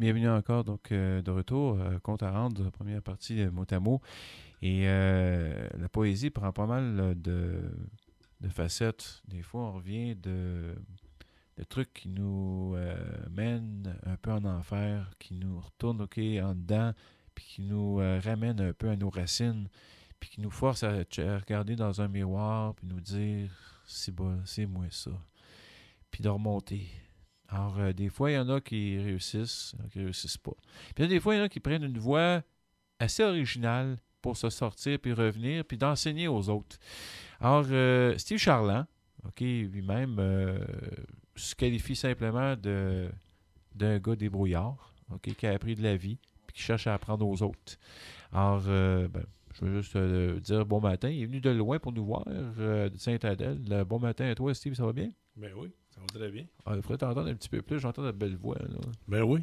Bienvenue encore donc euh, de retour, euh, compte à rendre, première partie euh, mot à mot. Et la poésie prend pas mal de, facettes. Des fois, on revient de, trucs qui nous mènent un peu en enfer, qui nous retournent ok en dedans, puis qui nous ramènent un peu à nos racines, puis qui nous forcent à, regarder dans un miroir, puis nous dire c'est bon, c'est moi ça puis de remonter, alors, euh, des fois, il y en a qui réussissent, qui ne réussissent pas. Puis des fois, il y en a qui prennent une voie assez originale pour se sortir, puis revenir, puis d'enseigner aux autres. Alors, euh, Steve Charland, OK, lui-même euh, se qualifie simplement d'un gars débrouillard, OK, qui a appris de la vie, puis qui cherche à apprendre aux autres. Alors, ben, je veux juste euh, dire bon matin. Il est venu de loin pour nous voir, euh, de Saint-Adèle. Euh, bon matin à toi, Steve, ça va bien? Ben oui, ça va très bien. Ah, il faudrait t'entendre un petit peu plus, j'entends ta belle voix. Là. Ben oui,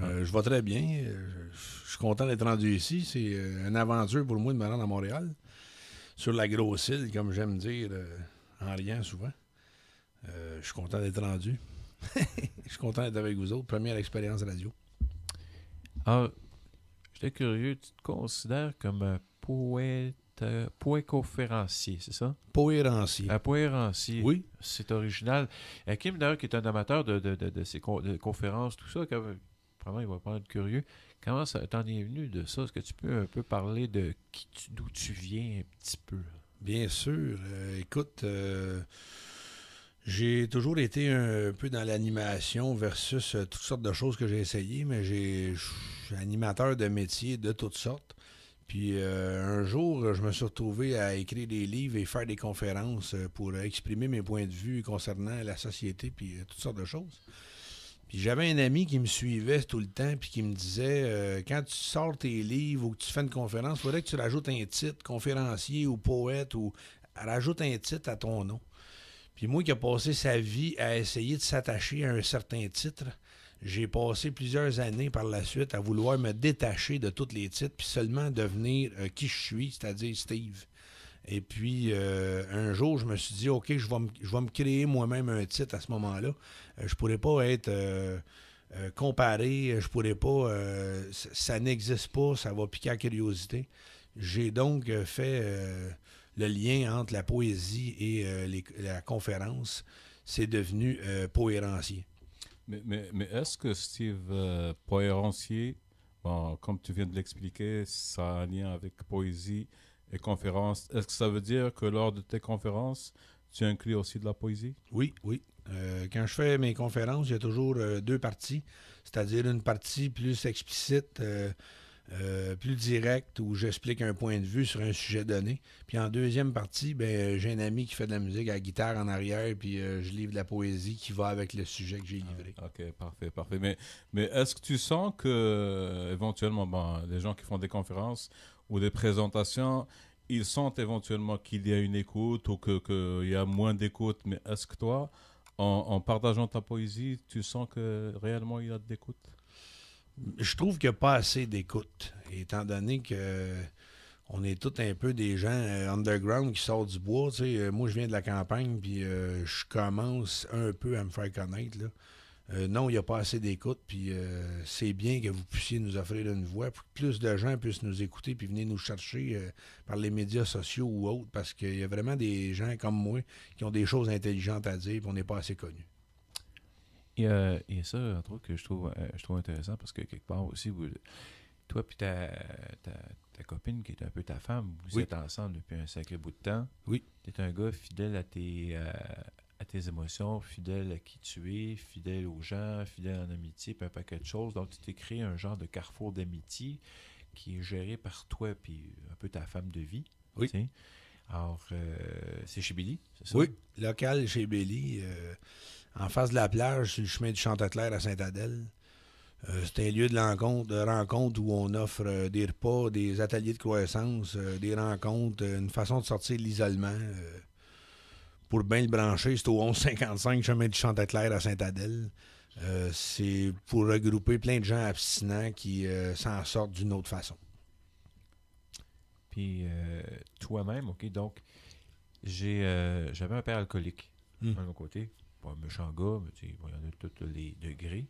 ah. je vais très bien. Je suis content d'être rendu ici. C'est une aventure pour moi de me rendre à Montréal, sur la grosse île, comme j'aime dire, en riant souvent. je suis content d'être rendu. je suis content d'être avec vous autres. Première expérience radio. Ah, j'étais curieux. Tu te considères comme poète. Euh, poéconférencier, c'est ça? Poérancier. Ah, poérancier. Oui. C'est original. Euh, Kim, d'ailleurs, qui est un amateur de, de, ces conférences, tout ça, vraiment, il va pas être curieux. Comment ça t'en es venu de ça? Est-ce que tu peux un peu parler de qui d'où tu viens un petit peu? Bien sûr. écoute, j'ai toujours été un, peu dans l'animation versus toutes sortes de choses que j'ai essayé, mais j'ai animateur de métier de toutes sortes. Puis euh, un jour, je me suis retrouvé à écrire des livres et faire des conférences euh, pour exprimer mes points de vue concernant la société, puis euh, toutes sortes de choses. Puis j'avais un ami qui me suivait tout le temps, puis qui me disait quand tu sors tes livres ou que tu fais une conférence, il faudrait que tu rajoutes un titre, conférencier ou poète, ou rajoute un titre à ton nom. Puis moi qui ai passé sa vie à essayer de s'attacher à un certain titre, j'ai passé plusieurs années par la suite à vouloir me détacher de tous les titres, puis seulement devenir euh, qui je suis, c'est-à-dire Steve. Et puis, euh, un jour, je me suis dit, OK, je vais me, créer moi-même un titre à ce moment-là. Je euh, je pourrais pas être comparé, je pourrais pas, ça, n'existe pas, ça va piquer la curiosité. J'ai donc fait le lien entre la poésie et la conférence. C'est devenu poérancier. Mais, est-ce que Steve euh, comme tu viens de l'expliquer, ça a un lien avec poésie et conférence. Est-ce que ça veut dire que lors de tes conférences, tu inclus aussi de la poésie? Oui, oui. Euh, quand je fais mes conférences, il y a toujours euh, deux parties, c'est-à-dire une partie plus explicite euh, euh, plus direct où j'explique un point de vue sur un sujet donné. Puis en deuxième partie, ben, euh, j'ai un ami qui fait de la musique à guitare en arrière, puis euh, je livre de la poésie qui va avec le sujet que j'ai ah, livré. ok, parfait, parfait. Mais, mais est-ce que tu sens que, éventuellement, les gens qui font des conférences ou des présentations, ils sentent éventuellement qu'il y a une écoute ou qu'il que y a moins d'écoute, mais est-ce que toi, en, en partageant ta poésie, tu sens que réellement il y a de l'écoute je trouve qu'il n'y a pas assez d'écoute, étant donné que on est tous un peu des gens euh, underground qui sortent du bois. Euh, moi, je viens de la campagne, puis euh, je commence un peu à me faire connaître. non, il n'y a pas assez d'écoute, puis c'est bien que vous puissiez nous offrir une voix pour que plus de gens puissent nous écouter puis venir nous chercher par les médias sociaux ou autres, parce qu'il y a vraiment des gens comme moi qui ont des choses intelligentes à dire, puis on n'est pas assez connus. Euh, et, ça, que je trouve, euh, je trouve intéressant parce que quelque part aussi, vous, toi et ta, ta, ta, copine, qui est un peu ta femme, vous êtes ensemble depuis un sacré bout de temps. Oui. Tu es un gars fidèle à tes, euh, à tes émotions, fidèle à qui tu es, fidèle aux gens, fidèle en amitié, puis un paquet de choses. Donc, tu t'es créé un genre de carrefour d'amitié qui est géré par toi puis un peu ta femme de vie. Oui. Alors, c'est chez Billy, c'est ça? Oui, local chez Billy en face de la plage, sur le chemin du Chantet-Clair à saint adèle euh, c'est un lieu de rencontre, de rencontre où on offre euh, des repas, des ateliers de croissance, euh, des rencontres, une façon de sortir de l'isolement. pour bien le brancher, c'est au 1155 chemin du Chantet-Clair à saint adèle c'est pour regrouper plein de gens abstinents qui s'en sortent d'une autre façon. Puis toi-même, OK, donc j'ai j'avais un père alcoolique à hmm. mon côté un méchant gars, il y en a tous les degrés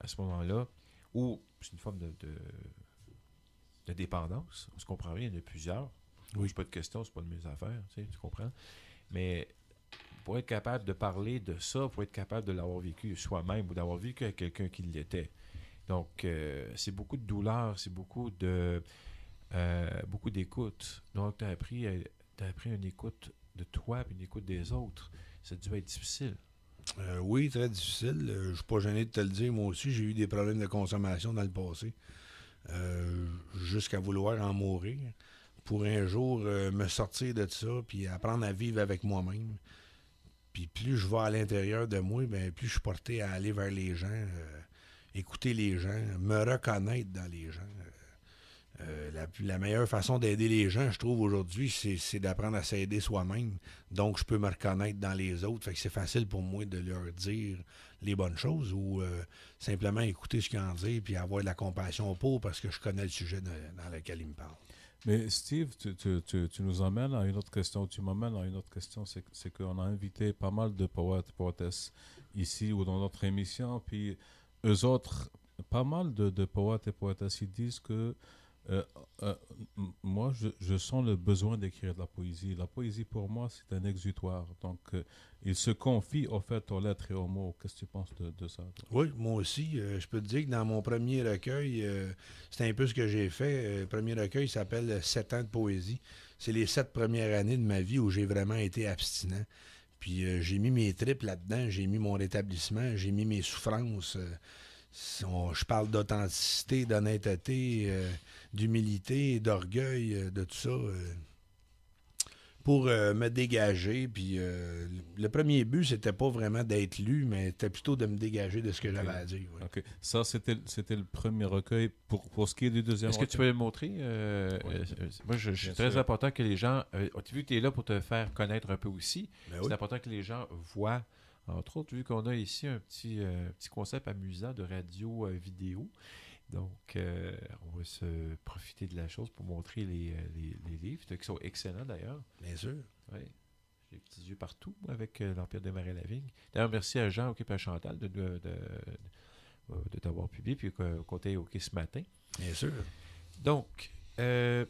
à ce moment-là, ou c'est une forme de, dépendance. On se comprend rien, il y en a plusieurs. Oui. pas de question, c'est pas de mes affaires, tu, comprends. Mais pour être capable de parler de ça, pour être capable de l'avoir vécu soi-même ou d'avoir vécu avec quelqu'un qui l'était. Donc, euh, c'est beaucoup de douleur, c'est beaucoup de euh, beaucoup d'écoute. Donc, tu as appris, euh, as appris une écoute de toi et une écoute des autres. Ça a dû être difficile. Euh, oui, très difficile. Euh, je ne suis pas gêné de te le dire. Moi aussi, j'ai eu des problèmes de consommation dans le passé, euh, jusqu'à vouloir en mourir, pour un jour me sortir de ça, puis apprendre à vivre avec moi-même. Puis plus je vais à l'intérieur de moi, bien, plus je suis porté à aller vers les gens, écouter les gens, me reconnaître dans les gens. Euh, la, meilleure façon d'aider les gens, je trouve, aujourd'hui, c'est d'apprendre à s'aider soi-même. Donc, je peux me reconnaître dans les autres. Fait que c'est facile pour moi de leur dire les bonnes choses ou euh, simplement écouter ce qu'ils en disent puis avoir de la compassion pour parce que je connais le sujet dans lequel ils me parlent. Mais Steve, tu, nous emmènes à une autre question, tu m'amènes à une autre question, c'est qu'on a invité pas mal de poètes, poétesses ici ou dans notre émission, puis eux autres, pas mal de, poètes et poétesses, ils disent que euh, euh, moi, je, sens le besoin d'écrire de la poésie. La poésie, pour moi, c'est un exutoire. Donc, il euh, se confie, au fait, aux lettres et aux mots. Qu'est-ce que tu penses de, ça? Oui, moi aussi. je peux te dire que dans mon premier recueil, c'est un peu ce que j'ai fait. Le premier recueil s'appelle « Sept ans de poésie ». C'est les sept premières années de ma vie où j'ai vraiment été abstinent. Puis j'ai mis mes tripes là-dedans, j'ai mis mon rétablissement, j'ai mis mes souffrances, je parle d'authenticité, d'honnêteté, euh, d'humilité, d'orgueil, euh, de tout ça, euh, pour me dégager. Puis le premier but, c'était pas vraiment d'être lu, mais c'était plutôt de me dégager de ce que j'avais à dire. Ça, c'était, c'était le premier recueil. Pour, ce qui est du deuxième Est-ce que tu peux le montrer Moi, je, suis très important que les gens. tu es là pour te faire connaître un peu aussi. Ben c'est important que les gens voient. Entre autres, vu qu'on a ici un petit, euh, petit concept amusant de radio euh, vidéo, donc euh, on va se profiter de la chose pour montrer les, livres, qui sont excellents d'ailleurs. Bien sûr. Oui. J'ai des petits yeux partout avec l'Empire de Marais-Lavigne. D'ailleurs, merci à Jean, et à Chantal de, de, t'avoir publié, puis qu'on t'a évoqué ce matin. Bien sûr. Donc, euh,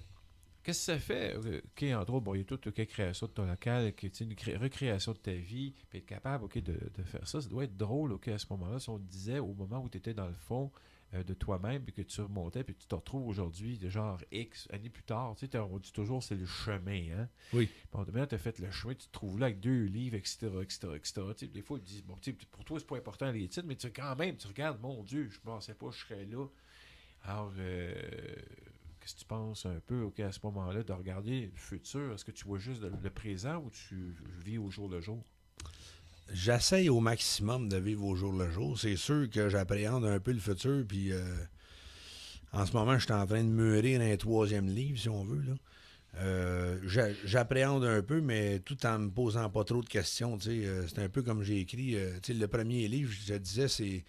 Qu'est-ce que ça fait? Euh, OK, entre bon, il y a toute okay, création de ton local, est une recréation de ta vie, puis être capable ok, de, faire ça, ça doit être drôle OK, à ce moment-là. Si on te disait au moment où tu étais dans le fond euh, de toi-même, puis que tu remontais, puis tu te retrouves aujourd'hui, de genre X années plus tard, tu sais, on dit toujours c'est le chemin. Hein? Oui. Bon, demain, tu as fait le chemin, tu te trouves là avec deux livres, etc., etc., etc. des fois, ils disent, bon, pour toi, c'est pas important les titres, mais tu, quand même, tu regardes, mon Dieu, je pensais pas que je serais là. Alors, euh, Qu'est-ce que tu penses un peu OK, à ce moment-là de regarder le futur? Est-ce que tu vois juste le, présent ou tu vis au jour le jour? J'essaye au maximum de vivre au jour le jour. C'est sûr que j'appréhende un peu le futur, puis euh, en ce moment, je suis en train de mûrir un troisième livre, si on veut. Euh, j'appréhende un peu, mais tout en me posant pas trop de questions. Euh, c'est un peu comme j'ai écrit. le premier livre, je disais, c'est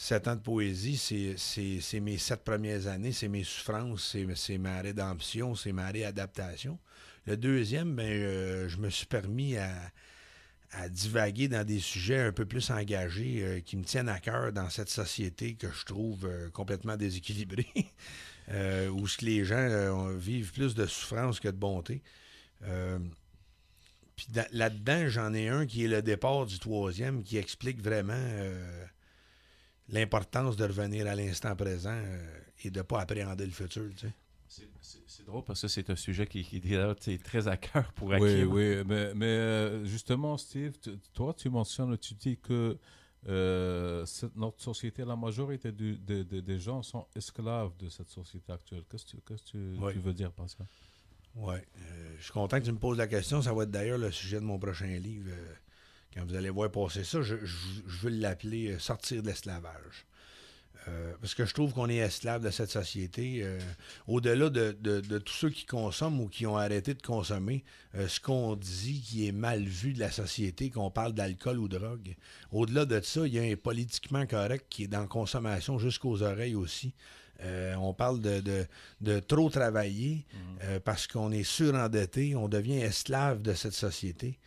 Sept ans de poésie, c'est mes sept premières années, c'est mes souffrances, c'est ma rédemption, c'est ma réadaptation. Le deuxième, ben, euh, je me suis permis à, divaguer dans des sujets un peu plus engagés euh, qui me tiennent à cœur dans cette société que je trouve euh, complètement déséquilibrée, où ce les gens vivent plus de souffrance que de bonté. Puis là-dedans, j'en ai un qui est le départ du troisième, qui explique vraiment l'importance de revenir à l'instant présent euh, et de ne pas appréhender le futur. Tu sais. C'est drôle parce que c'est un sujet qui, qui est très à cœur pour actuellement Oui, oui, mais, euh, justement, Steve, toi, tu mentionnes, tu dis que euh, notre société, la majorité des gens sont esclaves de cette société actuelle. Qu'est-ce que, tu, veux dire par ça? Oui, je suis content que tu me poses la question. Ça va être d'ailleurs le sujet de mon prochain livre. Quand vous allez voir passer ça, je, veux l'appeler euh, sortir de l'esclavage. Euh, parce que je trouve qu'on est esclave de cette société. Euh, au-delà de, tous ceux qui consomment ou qui ont arrêté de consommer, ce qu'on dit qui est mal vu de la société, qu'on parle d'alcool ou de drogue, au-delà de ça, il y a un politiquement correct qui est dans consommation jusqu'aux oreilles aussi. on parle de, trop travailler mmh. parce qu'on est surendetté, on devient esclave de cette société.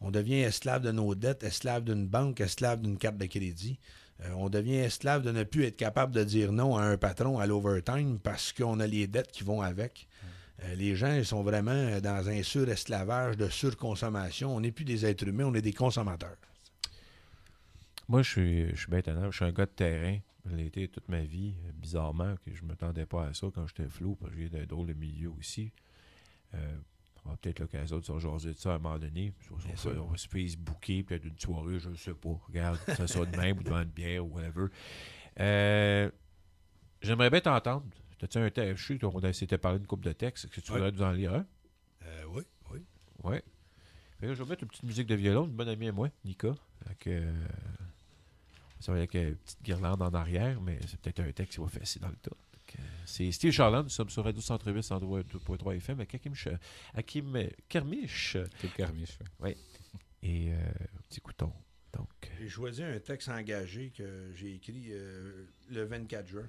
On devient esclave de nos dettes, esclave d'une banque, esclave d'une carte de crédit. Euh, on devient esclave de ne plus être capable de dire non à un patron à l'overtime parce qu'on a les dettes qui vont avec. Euh, les gens, ils sont vraiment dans un sur-esclavage de surconsommation. On n'est plus des êtres humains, on est des consommateurs. Moi, je suis, je suis Je suis un gars de terrain. J'ai été toute ma vie, bizarrement, que je ne m'attendais pas à ça quand j'étais flou, parce que j'ai d'un drôle de milieu aussi. Euh, on va peut-être l'occasion de se rejoindre de ça à un moment donné. On, va se Facebooker, peut-être une soirée, je ne sais pas. Regarde, ça soit de même ou devant une bière ou whatever. Euh, j'aimerais bien t'entendre. As-tu un texte? Je sais qu'on de parler d'une coupe de textes. Est-ce que tu voudrais nous en lire un? Euh, oui, oui. Oui. je vais mettre une petite musique de violon une bonne amie à moi, Nika. Avec, euh, ça va avec une petite guirlande en arrière, mais c'est peut-être un texte qui va faire dans le tas. C'est Steve Charland, nous sommes sur Radio Centre 8, 2.3 FM, avec Hakim, Kermiche. oui. Et euh, petit couteau, Donc... Euh, j'ai choisi un texte engagé que j'ai écrit euh, le 24 juin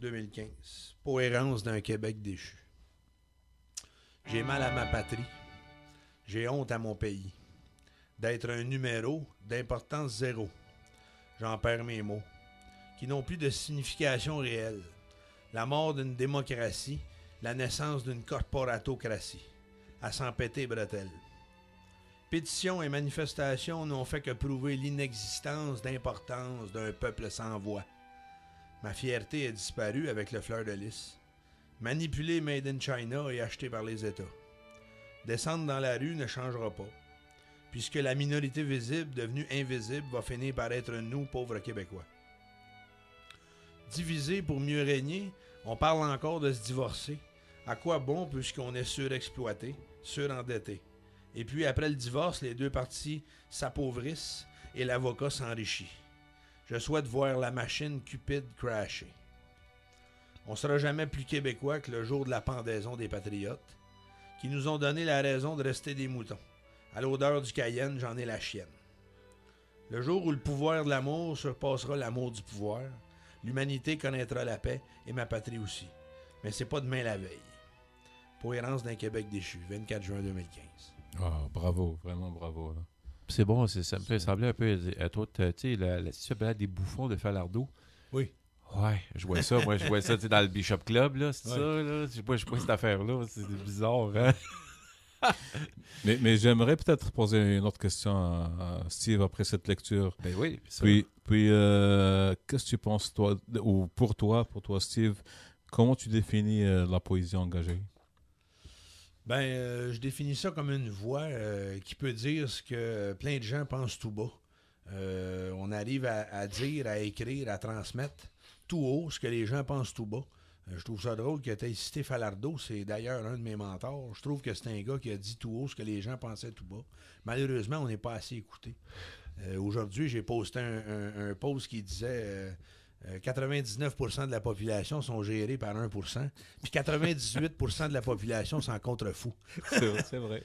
2015. pohérence d'un Québec déchu. J'ai mal à ma patrie. J'ai honte à mon pays. D'être un numéro d'importance zéro. J'en perds mes mots, qui n'ont plus de signification réelle la mort d'une démocratie, la naissance d'une corporatocratie. À s'empêter, péter, Pétitions et manifestations n'ont fait que prouver l'inexistence d'importance d'un peuple sans voix. Ma fierté est disparue avec le fleur de lys. Manipulée Made in China et acheté par les États. Descendre dans la rue ne changera pas, puisque la minorité visible devenue invisible va finir par être nous, pauvres Québécois. Divisé pour mieux régner, on parle encore de se divorcer. À quoi bon puisqu'on est surexploité, surendetté? Et puis après le divorce, les deux parties s'appauvrissent et l'avocat s'enrichit. Je souhaite voir la machine cupide crasher. On sera jamais plus québécois que le jour de la pendaison des patriotes, qui nous ont donné la raison de rester des moutons. À l'odeur du Cayenne, j'en ai la chienne. Le jour où le pouvoir de l'amour surpassera l'amour du pouvoir, L'humanité connaîtra la paix et ma patrie aussi. Mais c'est pas demain la veille. Pohérence d'un Québec déchu, 24 juin 2015. Ah, bravo, vraiment bravo. C'est bon, ça me fait sembler un peu euh, à toi, tu sais, la, la ben, des bouffons de Falardeau. Oui. Ouais, je vois ça, moi je vois ça, tu dans le Bishop Club, là, c'est ça, là. Je vois, je vois cette affaire-là, c'est bizarre, hein? mais, j'aimerais peut-être poser une autre question à Steve après cette lecture. Ben oui. Ça... Puis, puis euh, qu'est-ce que tu penses, toi, ou pour toi, pour toi, Steve, comment tu définis euh, la poésie engagée? Ben, euh, je définis ça comme une voix qui peut dire ce que plein de gens pensent tout bas. on arrive à, dire, à écrire, à transmettre tout haut ce que les gens pensent tout bas. Euh, je trouve ça drôle que tu cité Falardeau. C'est d'ailleurs un de mes mentors. Je trouve que c'est un gars qui a dit tout haut ce que les gens pensaient tout bas. Malheureusement, on n'est pas assez écouté. Euh, aujourd'hui, j'ai posté un, post qui disait. 99 euh, de la population sont gérés par 1 puis 98 de la population s'en contrefou. c'est vrai.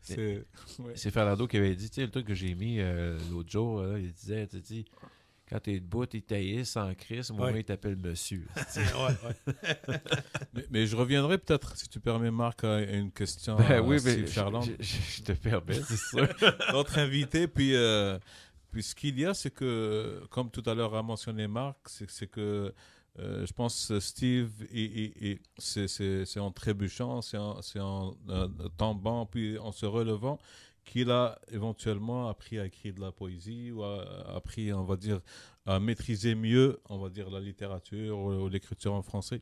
C'est ouais. Falardeau qui avait dit, tu sais, le truc que j'ai mis l'autre jour, il disait, tu sais, quand t'es debout, t'es taillé sans crise, moi, moins, ils t'appellent monsieur. mais, je reviendrai peut-être, si tu permets, Marc, à une question. Ben euh, à oui, Steve mais Je, te permets, c'est sûr. Notre invité, puis, euh, puis ce qu'il y a, c'est que, comme tout à l'heure a mentionné Marc, c'est que. Euh, je pense Steve, c'est en trébuchant, c'est en, en, en tombant, puis en se relevant qu'il a éventuellement appris à écrire de la poésie ou a appris, on va dire, à maîtriser mieux, on va dire, la littérature ou, l'écriture en français.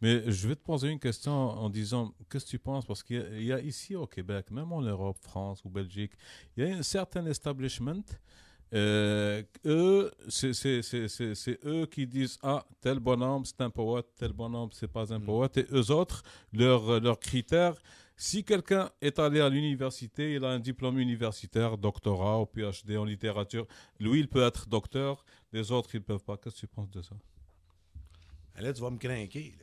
Mais je vais te poser une question en disant, qu'est-ce que tu penses Parce qu'il y, a ici au Québec, même en Europe, France ou Belgique, il y a un certain establishment. Euh, eux, c'est, eux qui disent Ah, tel bonhomme, c'est un poète, tel bonhomme, c'est pas un mm. poète. Et eux autres, leurs leur critères, si quelqu'un est allé à l'université, il a un diplôme universitaire, doctorat ou PhD en littérature, lui, il peut être docteur, les autres, ils ne peuvent pas. Qu'est-ce que tu penses de ça? Là, tu vas me craquer.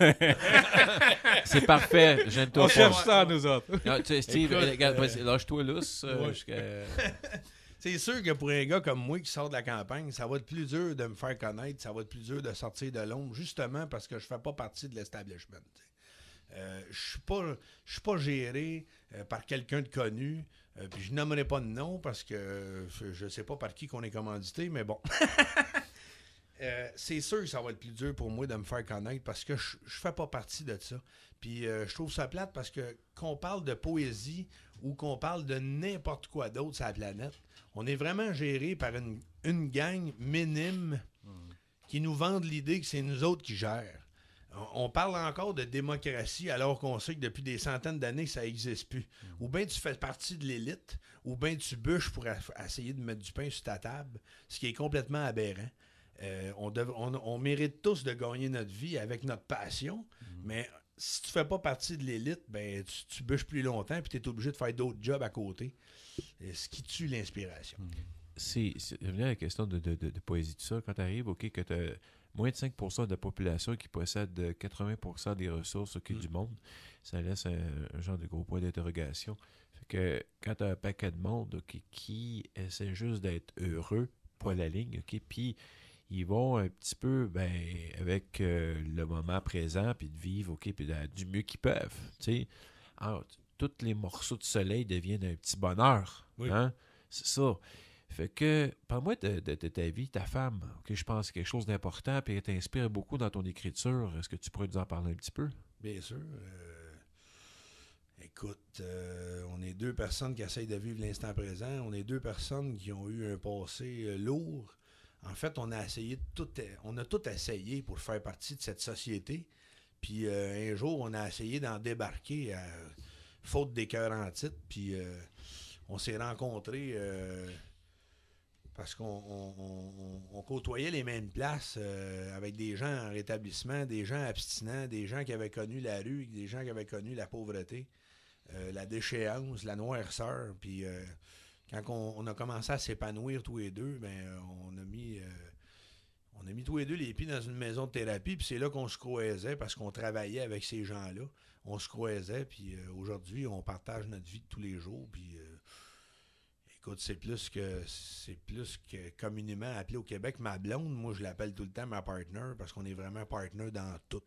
c'est parfait. J'aime On cherche ça, nous autres. Ah, Steve, euh, lâche-toi lousse. Euh, c'est sûr que pour un gars comme moi qui sort de la campagne, ça va être plus dur de me faire connaître, ça va être plus dur de sortir de l'ombre, justement parce que je ne fais pas partie de l'establishment. Euh, je suis pas, je suis pas géré euh, par quelqu'un de connu. Euh, puis je nommerai pas de nom parce que je ne sais pas par qui qu'on est commandité, mais bon. c'est sûr que ça va être plus dur pour moi de me faire connaître parce que je ne fais pas partie de ça. Puis je trouve ça plate parce que qu'on parle de poésie ou qu'on parle de n'importe quoi d'autre sur la planète, on est vraiment géré par une, une gang minime hmm. qui nous vendent l'idée que c'est nous autres qui gèrent on parle encore de démocratie alors qu'on sait que depuis des centaines d'années, ça n'existe plus. Mm. Ou bien tu fais partie de l'élite, ou bien tu bûches pour essayer de mettre du pain sur ta table, ce qui est complètement aberrant. Euh, on, mérite tous de gagner notre vie avec notre passion, mm. mais si tu fais pas partie de l'élite, ben tu, bûches plus longtemps puis tu es obligé de faire d'autres jobs à côté, ce qui tue l'inspiration. Mmh. C'est, à la question de, de, de, de, poésie, Quand tu arrives, OK, que tu moins de 5% de la population qui possède 80% euh, des ressources mm. du monde, ça laisse un, genre de gros point d'interrogation. Fait que quand tu as un paquet de monde qui essaie juste d'être heureux, pas la ligne, ok, puis ils vont un petit peu ben, avec euh, le moment présent, puis de vivre, ok, puis du mieux qu'ils peuvent. tous les morceaux de soleil deviennent un petit bonheur. Hein? C'est ça. Fait que, parle-moi de, ta vie, ta femme, que je pense quelque chose d'important, puis elle t'inspire beaucoup dans ton écriture. Est-ce que tu pourrais nous en parler un petit peu? Bien sûr. Euh, écoute, euh, on est deux personnes qui essayent de vivre l'instant présent. On est deux personnes qui ont eu un passé euh, lourd. En fait, on a essayé tout, on a tout essayé pour faire partie de cette société. Puis un jour, on a essayé d'en débarquer à faute des cœurs en titre. Puis on s'est rencontrés parce qu'on côtoyait les mêmes places euh, avec des gens en rétablissement, des gens abstinents, des gens qui avaient connu la rue, des gens qui avaient connu la pauvreté, euh, la déchéance, la noirceur. Puis euh, quand on, a commencé à s'épanouir tous les deux, ben, on a mis... on a mis tous les deux les pieds dans une maison de thérapie, puis c'est là qu'on se croisait parce qu'on travaillait avec ces gens-là. On se croisait, puis aujourd'hui, on partage notre vie de tous les jours, puis Écoute, c'est plus que c'est plus que communément appelé au Québec ma blonde. Moi, je l'appelle tout le temps ma partner parce qu'on est vraiment partner dans tout.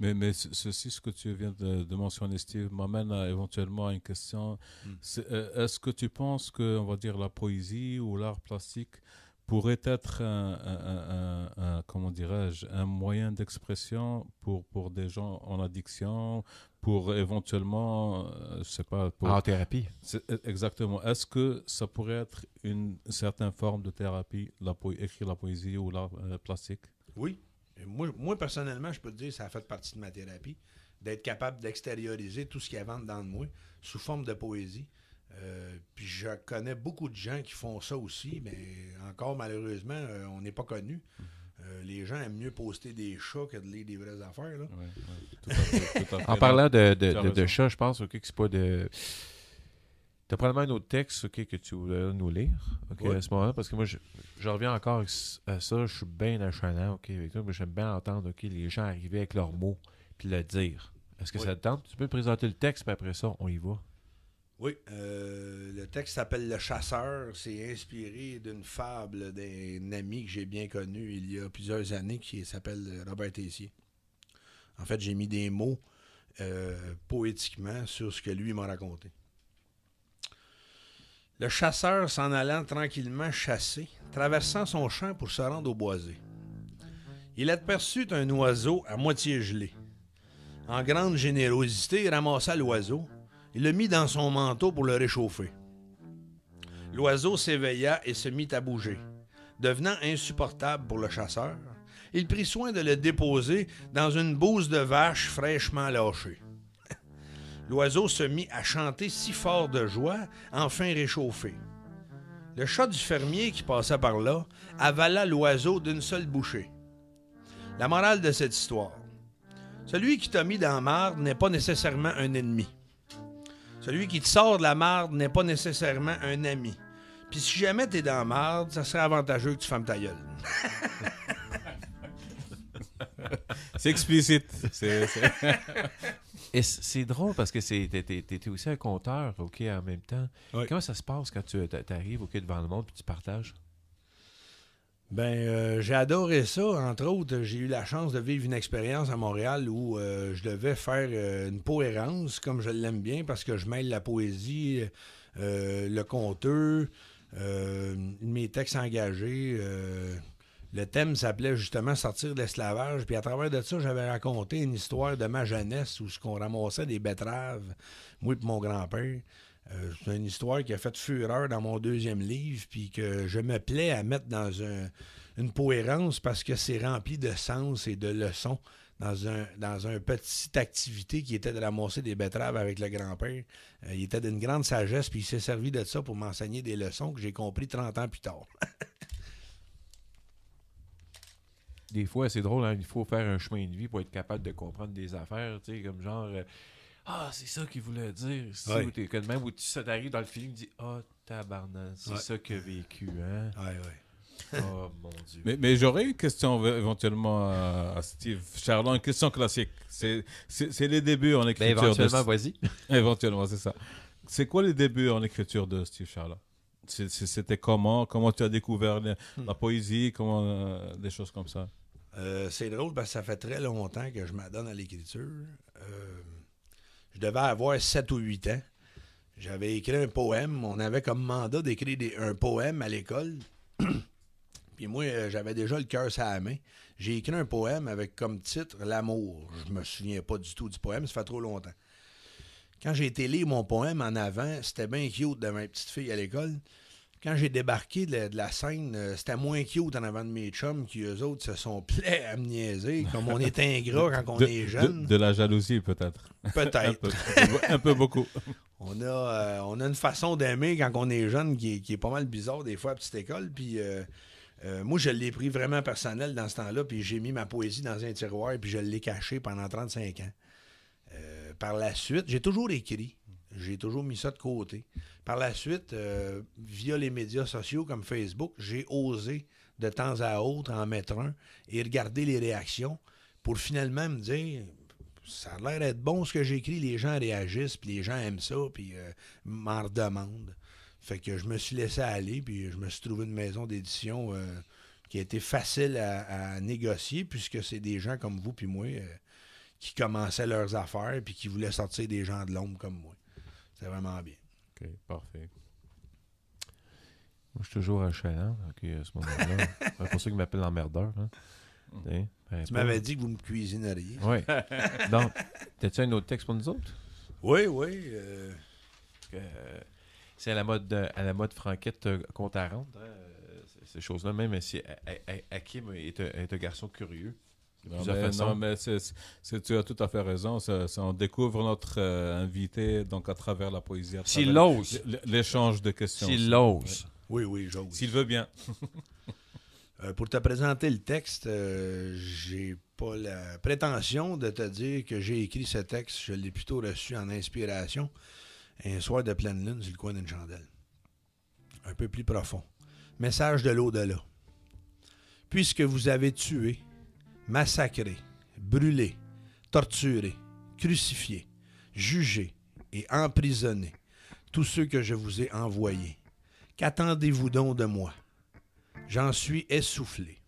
Mais, mais ceci, ce que tu viens de, mentionner, Steve, m'amène éventuellement à une question. Hmm. Euh, est-ce que tu penses que, on va dire, la poésie ou l'art plastique pourrait être un, comment dirais-je un moyen d'expression pour pour des gens en addiction pour éventuellement c'est euh, pas pour en thérapie e, exactement est-ce que ça pourrait être une certaine forme de thérapie la écrire la poésie ou la euh, plastique oui moi, personnellement je peux te dire ça a fait partie de ma thérapie d'être capable d'extérioriser tout ce qui avance dans de moi sous forme de poésie euh, puis je connais beaucoup de gens qui font ça aussi, mais encore malheureusement, euh, on n'est pas connu. Mhm. Euh, les gens aiment mieux poster des chats que de lire des vraies affaires. Là. en parlant de, de, chats, je pense okay, que c'est pas de. Tu as probablement un autre texte que tu veux nous lire à ce moment-là, parce que moi, je, reviens encore à ça. Je suis bien achalant avec toi, mais j'aime bien entendre les gens arriver avec leurs mots et le dire. Est-ce que ça te tente? Tu peux présenter le texte, puis après ça, on y va. Oui, euh, le texte s'appelle Le Chasseur. C'est inspiré d'une fable d'un ami que j'ai bien connu il y a plusieurs années qui s'appelle Robert Tessier. En fait, j'ai mis des mots euh, poétiquement sur ce que lui m'a raconté. Le chasseur s'en allant tranquillement chasser, traversant son champ pour se rendre au boisé. Il aperçut un oiseau à moitié gelé. En grande générosité, il ramassa l'oiseau, il le mit dans son manteau pour le réchauffer. L'oiseau s'éveilla et se mit à bouger. Devenant insupportable pour le chasseur, il prit soin de le déposer dans une bouse de vache fraîchement lâchée. L'oiseau se mit à chanter si fort de joie, enfin réchauffé. Le chat du fermier qui passa par là avala l'oiseau d'une seule bouchée. La morale de cette histoire celui qui t'a mis dans marde n'est pas nécessairement un ennemi. Celui qui te sort de la marde n'est pas nécessairement un ami. Puis si jamais t'es dans la marde, ça serait avantageux que tu fermes ta gueule. c'est explicite. C'est, c'est... drôle parce que t'es aussi un compteur, OK, en même temps. Comment ça se passe quand tu arrives, OK, devant le monde puis tu partages? Ben, euh, j'ai adoré ça. Entre autres, j'ai eu la chance de vivre une expérience à Montréal où euh, je devais faire euh, une poérance, comme je l'aime bien, parce que je mêle la poésie, le conteur, mes textes engagés. le thème s'appelait justement Sortir de l'esclavage. Puis à travers de ça, j'avais raconté une histoire de ma jeunesse où ce qu'on ramassait des betteraves, moi et mon grand-père. Euh, c'est une histoire qui a fait fureur dans mon deuxième livre, puis que je me plais à mettre dans une cohérence parce que c'est rempli de sens et de leçons dans un dans une petite activité qui était de ramasser des betteraves avec le grand-père. Euh, il était d'une grande sagesse, puis il s'est servi de ça pour m'enseigner des leçons que j'ai compris 30 ans plus tard. des fois, c'est drôle, hein, il faut faire un chemin de vie pour être capable de comprendre des affaires, tu sais, comme genre, euh, ah, c'est ça qu'il voulait dire. C'est que même où ça t'arrive dans le film, tu dis Ah, tabarnak, c'est ça que a vécu, hein. Oui, oh, mon dieu. Mais, j'aurais une question euh, éventuellement à, Steve Charlot. une question classique. C'est les débuts en ben, écriture. éventuellement, vas-y. éventuellement, c'est ça. C'est quoi les débuts en écriture de Steve Charland C'était comment Comment tu as découvert hmm. la, poésie Comment euh, des choses comme ça euh, C'est drôle parce que ça fait très longtemps que je m'adonne à l'écriture je devais avoir 7 ou 8 ans. J'avais écrit un poème. On avait comme mandat d'écrire un poème à l'école. Puis moi, euh, j'avais déjà le cœur à la main. J'ai écrit un poème avec comme titre L'amour. Je me souviens pas du tout du poème, ça fait trop longtemps. Quand j'ai été lire mon poème en avant, c'était bien cute de ma petite fille à l'école quand j'ai débarqué de la, scène, euh, c'était moins cute en avant de mes chums qui, eux autres, se sont plaies à comme on est ingrat quand on est jeune. De, la jalousie, peut-être. Peut-être. un, peu, beaucoup. on, a, euh, on a une façon d'aimer quand on est jeune qui est, pas mal bizarre, des fois, à petite école. Puis. Euh, moi, je l'ai pris vraiment personnel dans ce temps-là, puis j'ai mis ma poésie dans un tiroir, puis je l'ai caché pendant 35 ans. par la suite, j'ai toujours écrit j'ai toujours mis ça de côté. Par la suite, euh, via les médias sociaux comme Facebook, j'ai osé de temps à autre en mettre un et regarder les réactions pour finalement me dire ça a l'air d'être bon ce que j'écris, les gens réagissent, puis les gens aiment ça, puis euh, m'en redemandent. Fait que je me suis laissé aller, puis je me suis trouvé une maison d'édition euh, qui a été facile à négocier, puisque c'est des gens comme vous puis moi qui commençaient leurs affaires, puis qui voulaient sortir des gens de l'ombre comme moi. C'est vraiment bien. OK, parfait. Moi, je suis toujours un Chaland, OK, à ce moment-là. c'est pour ça qu'ils m'appellent l'emmerdeur. Hein. Mm. Ben, tu m'avais dit que vous me cuisineriez. Oui. Donc, t'as-tu un autre texte pour nous autres? Oui, oui. Euh. Euh, c'est à la mode à la mode franquette qu'on euh, compte hein, ces choses-là. Même si Hakim est, un garçon curieux, non, mais, tu as tout à fait raison. on découvre notre euh, invité donc à travers la poésie. S'il l'ose. L'échange de questions. S'il l'ose. Oui, oui, j'ose. S'il veut bien. Euh, pour te présenter le texte, euh, j'ai pas la prétention de te dire que j'ai écrit ce texte. Je l'ai plutôt reçu en inspiration un soir de pleine lune sur le coin d'une chandelle. Un peu plus profond. Message de l'au-delà. Puisque vous avez tué, Massacrer, brûlés, torturés, crucifiés, jugés et emprisonnés, tous ceux que je vous ai envoyés. Qu'attendez-vous donc de moi J'en suis essoufflé.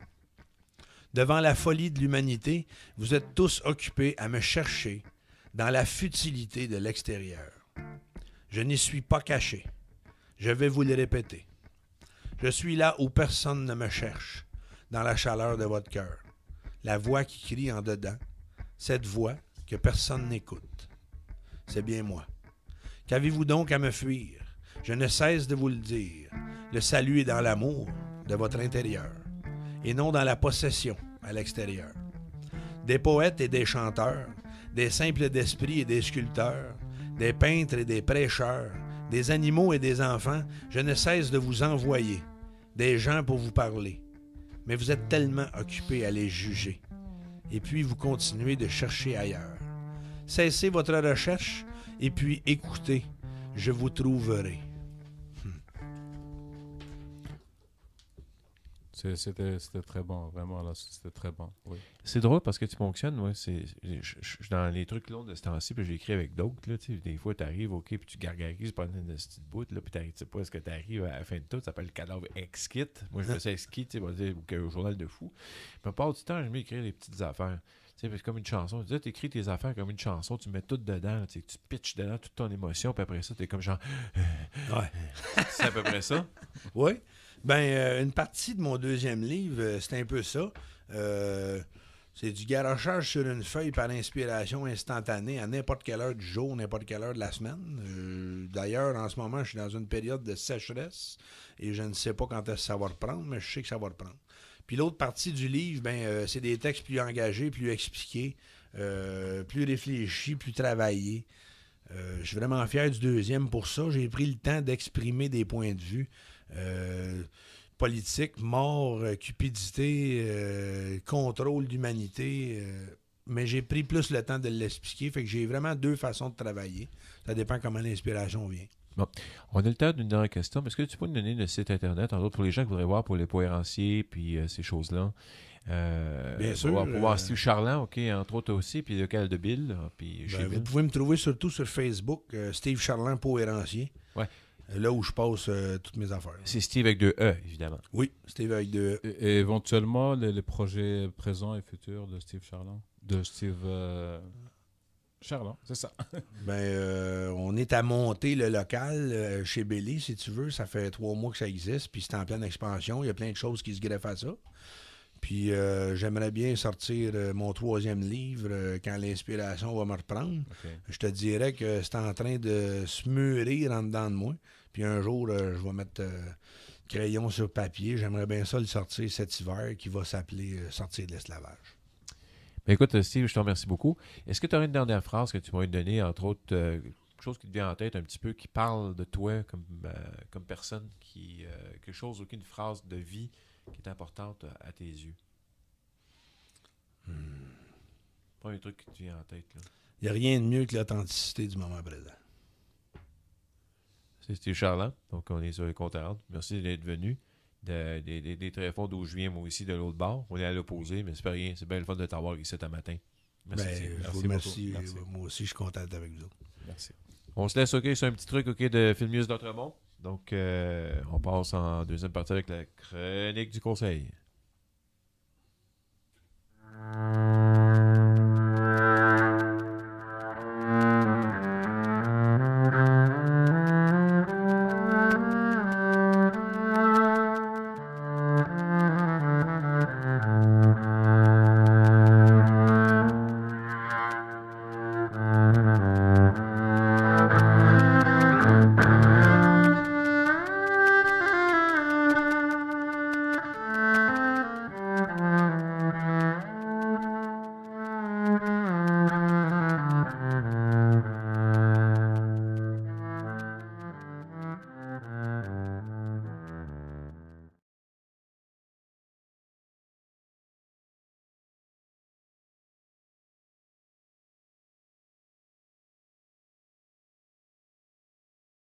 Devant la folie de l'humanité, vous êtes tous occupés à me chercher dans la futilité de l'extérieur. Je n'y suis pas caché. Je vais vous le répéter. Je suis là où personne ne me cherche, dans la chaleur de votre cœur la voix qui crie en dedans, cette voix que personne n'écoute. C'est bien moi. Qu'avez-vous donc à me fuir Je ne cesse de vous le dire. Le salut est dans l'amour de votre intérieur et non dans la possession à l'extérieur. Des poètes et des chanteurs, des simples d'esprit et des sculpteurs, des peintres et des prêcheurs, des animaux et des enfants, je ne cesse de vous envoyer des gens pour vous parler, mais vous êtes tellement occupé à les juger. Et puis vous continuez de chercher ailleurs. Cessez votre recherche et puis écoutez, je vous trouverai. C'était très bon, vraiment, là, c'était très bon. C'est drôle parce que tu fonctionnes, moi, c'est dans les trucs longs de ce temps-ci, puis j'écris avec d'autres, là, des fois, tu arrives, OK, puis tu gargarises pendant une petite bout, là, puis tu sais pas, est-ce que tu arrives à la fin de tout, ça s'appelle cadavre exquit. Moi, je fais ça tu sais, ou que au journal de fou. Mais part du temps, je écrire des petites affaires. C'est comme une chanson, tu écris tes affaires comme une chanson, tu mets tout dedans, tu, pitches dedans toute ton émotion, puis après ça, tu es comme genre. ouais. c'est à peu près ça. Oui. Ben, euh, une partie de mon deuxième livre, euh, c'est un peu ça. Euh, c'est du garochage sur une feuille par inspiration instantanée à n'importe quelle heure du jour, n'importe quelle heure de la semaine. D'ailleurs, en ce moment, je suis dans une période de sécheresse et je ne sais pas quand ça va reprendre, mais je sais que ça va reprendre. Puis l'autre partie du livre, ben, c'est des textes plus engagés, plus expliqués, plus réfléchis, plus travaillés. Euh, je suis vraiment fier du deuxième pour ça. J'ai pris le temps d'exprimer des points de vue. Euh, politiques, mort, euh, cupidité, contrôle d'humanité. mais j'ai pris plus le temps de l'expliquer. Fait que j'ai vraiment deux façons de travailler. Ça dépend comment l'inspiration vient. Bon. On a le temps d'une dernière question. Est-ce que tu peux nous donner le site Internet, en autres, pour les gens qui voudraient voir pour les poérenciers, puis ces choses-là? Euh, Bien sûr. On va pouvoir euh, Steve Charland, OK, entre autres aussi, puis le local de Bill. puis ben, vous pouvez me trouver surtout sur Facebook, euh, Steve Charland, Pohérancier. Ouais. Là où je passe toutes mes affaires. C'est Steve avec deux E, évidemment. Oui, Steve avec deux E. éventuellement, les, projets présents et futurs de Steve Charland De Steve. Charland, c'est ça. ben, on est à monter le local chez Billy, si tu veux. Ça fait trois mois que ça existe, puis c'est en pleine expansion. Il y a plein de choses qui se greffent à ça. Puis euh, j'aimerais bien sortir euh, mon troisième livre euh, quand l'inspiration va me reprendre. Je te dirais que c'est en train de se mûrir en dedans de moi. Puis un jour, je vais mettre crayon sur papier. J'aimerais bien ça le sortir cet hiver qui va s'appeler Sortir de l'esclavage. Ben, écoute, Steve, je te remercie beaucoup. Est-ce que tu aurais une dernière phrase que tu m'aurais donnée, entre autres, quelque chose qui te vient en tête un petit peu, qui parle de toi comme, comme personne, qui, quelque chose, aucune phrase de vie qui est importante euh, à tes yeux? Hmm. Pas un truc qui te vient en tête. Il n'y a rien de mieux que l'authenticité du moment présent. C'était Charland, donc on est sur les comptes Merci d'être venu. De, très de, des tréfonds d'où je viens, moi aussi, de l'autre bord. On est à l'opposé, mais c'est pas rien. C'est bien le fun de t'avoir ici cet matin. Merci. Ben, beaucoup. Merci. Moi aussi, je suis content d'être avec vous. Merci. On se laisse, OK, sur un petit truc, OK, de Filmius monde. Donc, euh, on passe en deuxième partie avec la chronique du conseil.